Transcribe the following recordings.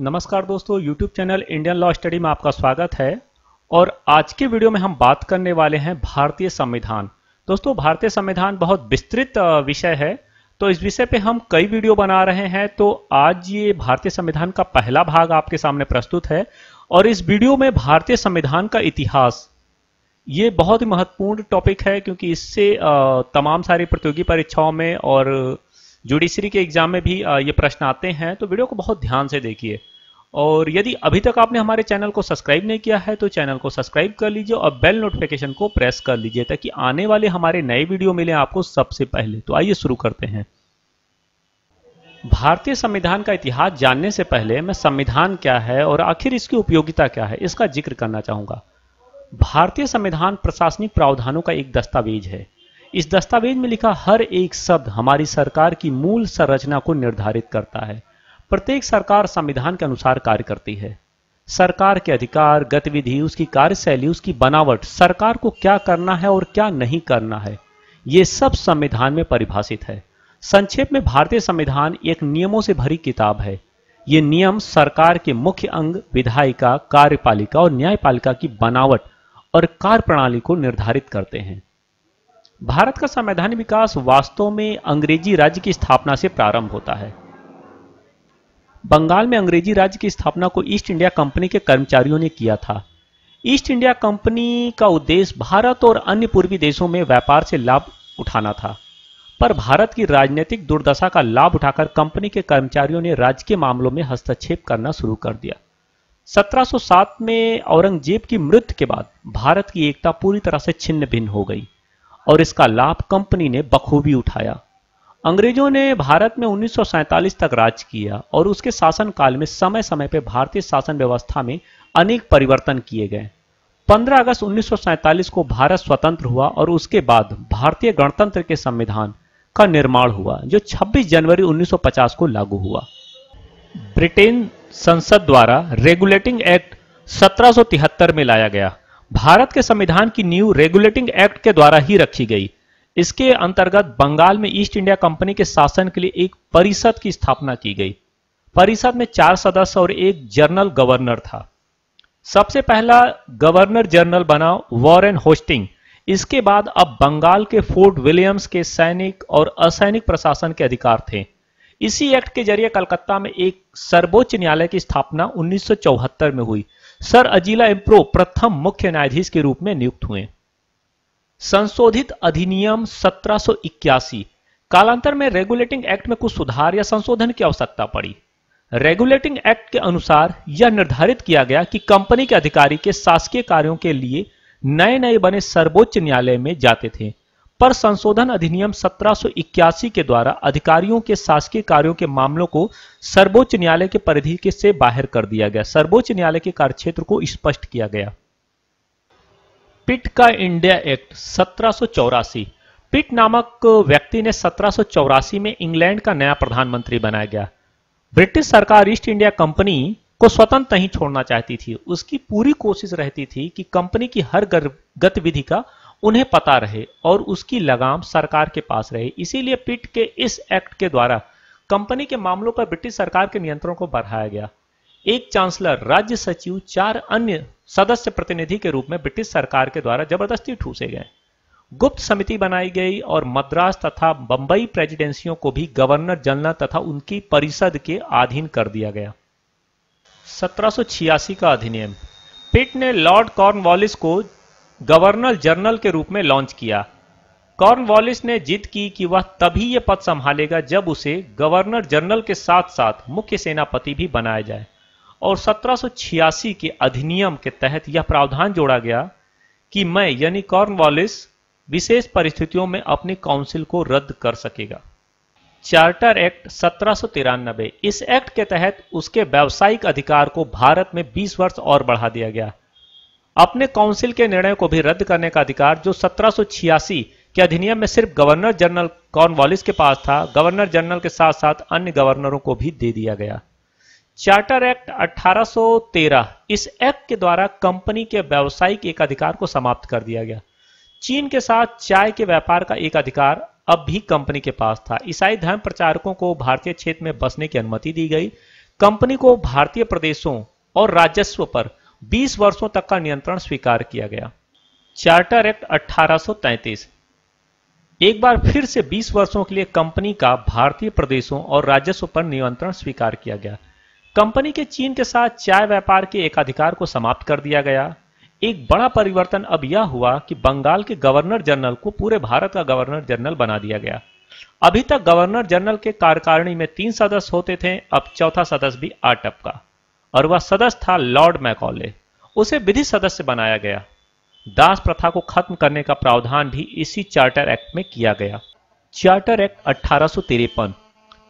नमस्कार दोस्तों YouTube channel Indian law study में आपका स्वागत है और आज के वीडियो में हम बात करने वाले हैं भारतीय संविधान दोस्तों भारतीय संविधान बहुत विस्तृत विषय है तो इस विषय पे हम कई वीडियो बना रहे हैं तो आज ये भारतीय संविधान का पहला भाग आपके सामने प्रस्तुत है और इस वीडियो में भारतीय संविधान का इतिहास ये बहुत ही महत्वपूर्ण टॉपिक है क्योंकि इससे तमाम सारी प्रतियोगी परीक्षाओं में और जुडिशरी के एग्जाम में भी ये प्रश्न आते हैं तो वीडियो को बहुत ध्यान से देखिए और यदि अभी तक आपने हमारे चैनल को सब्सक्राइब नहीं किया है तो चैनल को सब्सक्राइब कर लीजिए और बेल नोटिफिकेशन को प्रेस कर लीजिए ताकि आने वाले हमारे नए वीडियो मिले आपको सबसे पहले तो आइए शुरू करते हैं भारतीय संविधान का इतिहास जानने से पहले मैं संविधान क्या है और आखिर इसकी उपयोगिता क्या है इसका जिक्र करना चाहूंगा भारतीय संविधान प्रशासनिक प्रावधानों का एक दस्तावेज है इस दस्तावेज में लिखा हर एक शब्द हमारी सरकार की मूल संरचना को निर्धारित करता है प्रत्येक सरकार संविधान के अनुसार कार्य करती है सरकार के अधिकार गतिविधि उसकी कार्यशैली उसकी बनावट सरकार को क्या करना है और क्या नहीं करना है ये सब संविधान में परिभाषित है संक्षेप में भारतीय संविधान एक नियमों से भरी किताब है ये नियम सरकार के मुख्य अंग विधायिका कार्यपालिका और न्यायपालिका की बनावट और कार्य प्रणाली को निर्धारित करते हैं भारत का संवैधानिक विकास वास्तव में अंग्रेजी राज्य की स्थापना से प्रारंभ होता है बंगाल में अंग्रेजी राज्य की स्थापना को ईस्ट इंडिया कंपनी के कर्मचारियों ने किया था ईस्ट इंडिया कंपनी का उद्देश्य भारत और अन्य पूर्वी देशों में व्यापार से लाभ उठाना था पर भारत की राजनीतिक दुर्दशा का लाभ उठाकर कंपनी के कर्मचारियों ने राज्य के मामलों में हस्तक्षेप करना शुरू कर दिया 1707 में औरंगजेब की मृत्यु के बाद भारत की एकता पूरी तरह से छिन्न भिन्न हो गई और इसका लाभ कंपनी ने बखूबी उठाया अंग्रेजों ने भारत में उन्नीस तक राज किया और उसके शासनकाल में समय समय पर भारतीय शासन व्यवस्था में अनेक परिवर्तन किए गए 15 अगस्त उन्नीस को भारत स्वतंत्र हुआ और उसके बाद भारतीय गणतंत्र के संविधान का निर्माण हुआ जो 26 जनवरी 1950 को लागू हुआ ब्रिटेन संसद द्वारा रेगुलेटिंग एक्ट 1773 में लाया गया भारत के संविधान की न्यू रेगुलेटिंग एक्ट के द्वारा ही रखी गई इसके अंतर्गत बंगाल में ईस्ट इंडिया कंपनी के शासन के लिए एक परिषद की स्थापना की गई परिषद में चार सदस्य और एक जनरल गवर्नर था सबसे पहला गवर्नर जनरल बना वॉरेन होस्टिंग इसके बाद अब बंगाल के फोर्ट विलियम्स के सैनिक और असैनिक प्रशासन के अधिकार थे इसी एक्ट के जरिए कलकत्ता में एक सर्वोच्च न्यायालय की स्थापना 1974 में हुई सर अजीला इम्प्रो प्रथम मुख्य न्यायाधीश के रूप में नियुक्त हुए संशोधित अधिनियम 1781 कालांतर में रेगुलेटिंग एक्ट में कुछ सुधार या संशोधन की आवश्यकता पड़ी रेगुलेटिंग एक्ट के अनुसार यह निर्धारित किया गया कि कंपनी के अधिकारी के शासकीय कार्यों के लिए नए नए बने सर्वोच्च न्यायालय में जाते थे पर संशोधन अधिनियम 1781 के द्वारा अधिकारियों के शासकीय कार्यों के मामलों को सर्वोच्च न्यायालय के परिधि के से बाहर कर दिया गया सर्वोच्च न्यायालय के कार्यक्षेत्र को स्पष्ट किया गया पिट का इंडिया एक्ट सत्रह पिट नामक व्यक्ति ने सत्रह में इंग्लैंड का नया प्रधानमंत्री बनाया गया ब्रिटिश सरकार ईस्ट इंडिया कंपनी को स्वतंत्र ही छोड़ना चाहती थी उसकी पूरी कोशिश रहती थी कि कंपनी की हर गतिविधि का उन्हें पता रहे और उसकी लगाम सरकार के पास रहे इसीलिए पिट के इस एक्ट के द्वारा कंपनी के मामलों पर ब्रिटिश सरकार के नियंत्रण को बढ़ाया गया एक चांसलर राज्य सचिव चार अन्य सदस्य प्रतिनिधि के रूप में ब्रिटिश सरकार के द्वारा जबरदस्ती ठूसे गए गुप्त समिति बनाई गई और मद्रास तथा बंबई प्रेसिडेंसियों को भी गवर्नर जनरल तथा उनकी परिषद के अधीन कर दिया गया 1786 का अधिनियम पिट ने लॉर्ड कॉर्नवालिस को गवर्नर जनरल के रूप में लॉन्च किया कॉर्नवॉलिस ने जिद की कि वह तभी यह पद संभालेगा जब उसे गवर्नर जनरल के साथ साथ मुख्य सेनापति भी बनाया जाए और 1786 के अधिनियम के तहत यह प्रावधान जोड़ा गया कि मैं यानी कॉर्नवॉलिस विशेष परिस्थितियों में अपनी काउंसिल को रद्द कर सकेगा चार्टर एक्ट सत्रह इस एक्ट के तहत उसके व्यावसायिक अधिकार को भारत में 20 वर्ष और बढ़ा दिया गया अपने काउंसिल के निर्णय को भी रद्द करने का अधिकार जो सत्रह के अधिनियम में सिर्फ गवर्नर जनरल कॉर्नवालिस के पास था गवर्नर जनरल के साथ साथ अन्य गवर्नरों को भी दे दिया गया चार्टर एक्ट 1813 इस एक्ट के द्वारा कंपनी के व्यावसायिक एक अधिकार को समाप्त कर दिया गया चीन के साथ चाय के व्यापार का एक अधिकार अब भी कंपनी के पास था ईसाई धर्म प्रचारकों को भारतीय क्षेत्र में बसने की अनुमति दी गई कंपनी को भारतीय प्रदेशों और राजस्व पर 20 वर्षों तक का नियंत्रण स्वीकार किया गया चार्टर एक्ट 1833 एक बार फिर से 20 वर्षों के लिए कंपनी का भारतीय प्रदेशों और राजस्व पर नियंत्रण स्वीकार किया गया कंपनी के चीन के साथ चाय व्यापार के एकाधिकार को समाप्त कर दिया गया एक बड़ा परिवर्तन अब यह हुआ कि बंगाल के गवर्नर जनरल को पूरे भारत का गवर्नर जनरल बना दिया गया अभी तक गवर्नर जनरल के कार्यकारिणी में तीन सदस्य होते थे अब चौथा सदस्य भी आटप का और वह सदस्य था लॉर्ड मैकॉले उसे विधि सदस्य बनाया गया दास प्रथा को खत्म करने का प्रावधान भी इसी चार्टर एक्ट में किया गया चार्टर एक्ट अठारह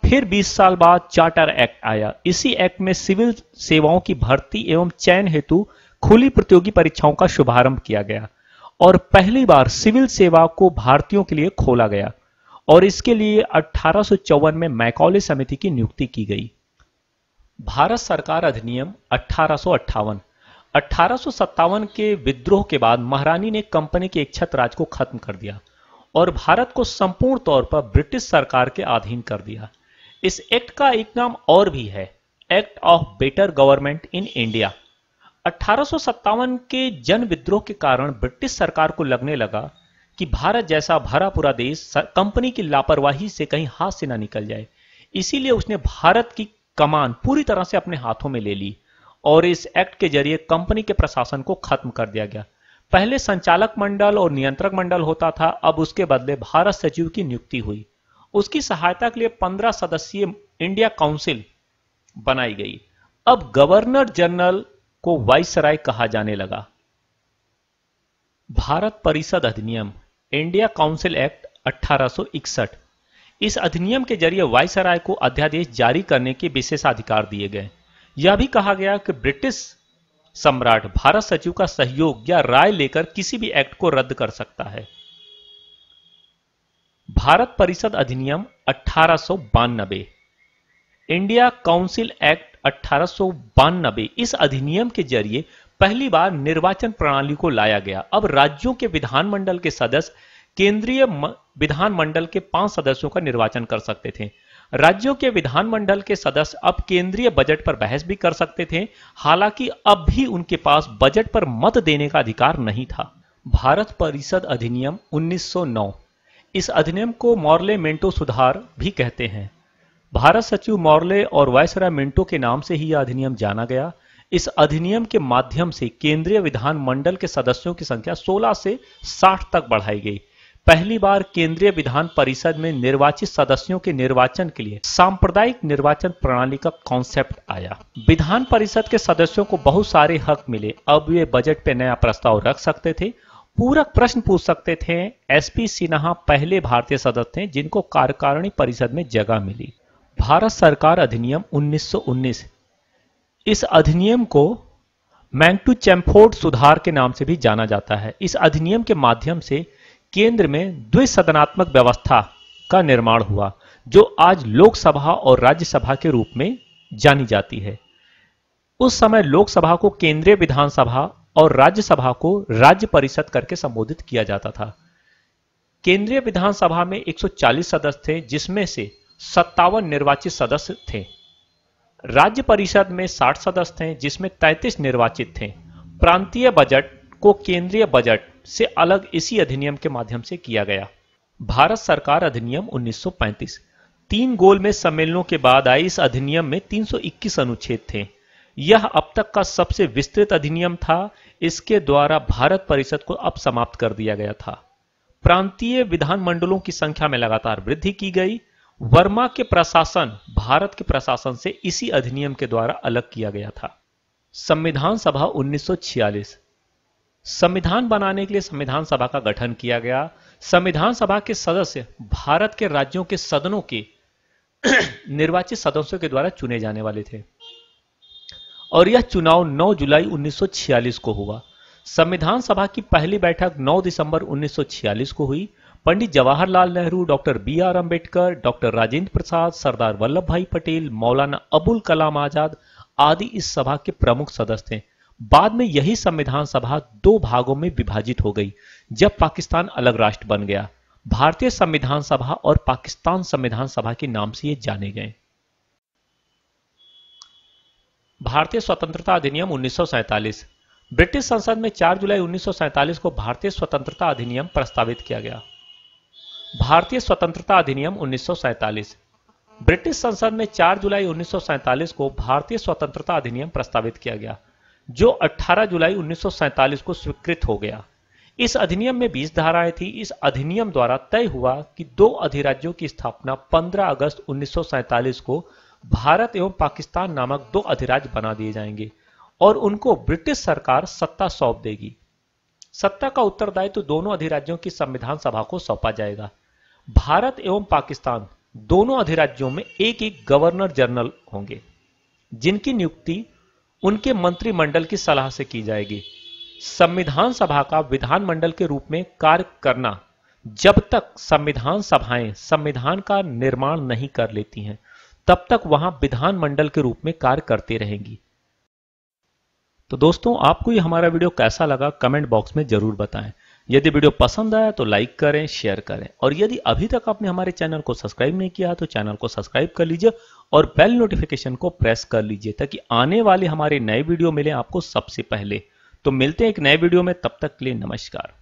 फिर 20 साल बाद चार्टर एक्ट आया इसी एक्ट में सिविल सेवाओं की भर्ती एवं चयन हेतु खुली प्रतियोगी परीक्षाओं का शुभारंभ किया गया और पहली बार सिविल सेवा को भारतीयों के लिए खोला गया और इसके लिए अठारह में मैकॉले समिति की नियुक्ति की गई भारत सरकार अधिनियम अठारह अठारह के विद्रोह के बाद महारानी ने कंपनी के एक राज को खत्म कर दिया और भारत को संपूर्ण तौर पर ब्रिटिश सरकार के अधीन कर दिया इस एक्ट का एक नाम और भी है act of better government in India अठारह के जन विद्रोह के कारण ब्रिटिश सरकार को लगने लगा कि भारत जैसा भरा पूरा देश कंपनी की लापरवाही से कहीं हाथ से ना निकल जाए इसीलिए उसने भारत की कमान पूरी तरह से अपने हाथों में ले ली और इस एक्ट के जरिए कंपनी के प्रशासन को खत्म कर दिया गया पहले संचालक मंडल और नियंत्रक मंडल होता था अब उसके बदले भारत सचिव की नियुक्ति हुई उसकी सहायता के लिए पंद्रह सदस्यीय इंडिया काउंसिल बनाई गई अब गवर्नर जनरल को वाइसराय कहा जाने लगा भारत परिषद अधिनियम इंडिया काउंसिल एक्ट अठारह इस अधिनियम के जरिए वायसराय को अध्यादेश जारी करने के विशेषाधिकार दिए गए यह भी कहा गया कि ब्रिटिश सम्राट भारत सचिव का सहयोग या राय लेकर किसी भी एक्ट को रद्द कर सकता है भारत परिषद अधिनियम अठारह इंडिया काउंसिल एक्ट अठारह इस अधिनियम के जरिए पहली बार निर्वाचन प्रणाली को लाया गया अब राज्यों के विधानमंडल के सदस्य केंद्रीय विधानमंडल के पांच सदस्यों का निर्वाचन कर सकते थे राज्यों के विधानमंडल के सदस्य अब केंद्रीय बजट पर बहस भी कर सकते थे हालांकि अब भी उनके पास बजट पर मत देने का अधिकार नहीं था भारत परिषद अधिनियम 1909 इस अधिनियम को मॉर्ले मेंटो सुधार भी कहते हैं भारत सचिव मॉर्ले और वायसराय मेंटो के नाम से ही यह अधिनियम जाना गया इस अधिनियम के माध्यम से केंद्रीय विधानमंडल के सदस्यों की संख्या 16 से 60 तक बढ़ाई गई पहली बार केंद्रीय विधान परिषद में निर्वाचित सदस्यों के निर्वाचन के लिए सांप्रदायिक निर्वाचन प्रणाली का कॉन्सेप्ट आया विधान परिषद के सदस्यों को बहुत सारे हक मिले अब वे बजट पे नया प्रस्ताव रख सकते थे पूरक प्रश्न पूछ सकते थे एसपी सिन्हा पहले भारतीय सदस्य थे जिनको कार्यकारिणी परिषद में जगह मिली भारत सरकार अधिनियम 1919 इस अधिनियम को मैंगटू चैम्फोर्ड सुधार के नाम से भी जाना जाता है इस अधिनियम के माध्यम से केंद्र में द्विसदनात्मक व्यवस्था का निर्माण हुआ जो आज लोकसभा और राज्यसभा के रूप में जानी जाती है उस समय लोकसभा को केंद्रीय विधानसभा और राज्यसभा को राज्य परिषद करके संबोधित किया जाता था केंद्रीय विधानसभा में 140 सदस्य थे जिसमें से सत्तावन निर्वाचित सदस्य थे राज्य परिषद में 60 सदस्य थे जिसमें 33 निर्वाचित थे प्रांतीय बजट को केंद्रीय बजट से अलग इसी अधिनियम के माध्यम से किया गया भारत सरकार अधिनियम 1935 तीन गोल में सम्मेलनों के बाद आए इस अधिनियम में 321 अनुच्छेद थे यह अब तक का सबसे विस्तृत अधिनियम था इसके द्वारा भारत परिषद को अब समाप्त कर दिया गया था प्रांतीय विधानमंडलों की संख्या में लगातार वृद्धि की गई वर्मा के प्रशासन भारत के प्रशासन से इसी अधिनियम के द्वारा अलग किया गया था संविधान सभा संविधान बनाने के लिए संविधान सभा का गठन किया गया संविधान सभा के सदस्य भारत के राज्यों के सदनों के निर्वाचित सदस्यों के द्वारा चुने जाने वाले थे और यह चुनाव 9 जुलाई 1946 को हुआ संविधान सभा की पहली बैठक 9 दिसंबर 1946 को हुई Pandit Jawaharlal Nehru doctor B R Ambedkar doctor Rajendra Prasad Sardar Vallabhbhai Patel मौलाना अबुल कलाम आजाद आदि इस सभा के प्रमुख सदस्य थे बाद में यही संविधान सभा दो भागों में विभाजित हो गई जब पाकिस्तान अलग राष्ट्र बन गया भारतीय संविधान सभा और पाकिस्तान संविधान सभा के नाम से ये जाने गए भारतीय स्वतंत्रता अधिनियम 1947 ब्रिटिश संसद में 4 जुलाई 1947 को भारतीय स्वतंत्रता अधिनियम प्रस्तावित किया गया भारतीय स्वतंत्रता अधिनियम 1947 ब्रिटिश संसद में 4 जुलाई 1947 को भारतीय स्वतंत्रता अधिनियम प्रस्तावित किया गया जो 18 जुलाई 1947 को स्वीकृत हो गया इस अधिनियम में 20 धाराएं थी इस अधिनियम द्वारा तय हुआ कि दो अधिराज्यों की स्थापना 15 अगस्त 1947 को भारत एवं पाकिस्तान नामक दो अधिराज बना दिए जाएंगे और उनको ब्रिटिश सरकार सत्ता सौंप देगी सत्ता का उत्तरदायित्व तो दोनों अधिराज्यों की संविधान सभा को सौंपा जाएगा भारत एवं पाकिस्तान दोनों अधिराज्यों में एक एक गवर्नर जनरल होंगे जिनकी नियुक्ति उनके मंत्रिमंडल की सलाह से की जाएगी संविधान सभा का विधानमंडल के रूप में कार्य करना जब तक संविधान सभाएं संविधान का निर्माण नहीं कर लेती हैं तब तक वहां विधानमंडल के रूप में कार्य करते रहेंगी तो दोस्तों आपको ये हमारा वीडियो कैसा लगा कमेंट बॉक्स में जरूर बताएं यदि वीडियो पसंद आया तो लाइक करें शेयर करें और यदि अभी तक आपने हमारे चैनल को सब्सक्राइब नहीं किया तो चैनल को सब्सक्राइब कर लीजिए और बेल नोटिफिकेशन को प्रेस कर लीजिए ताकि आने वाले हमारे नए वीडियो मिले आपको सबसे पहले तो मिलते हैं एक नए वीडियो में तब तक के लिए नमस्कार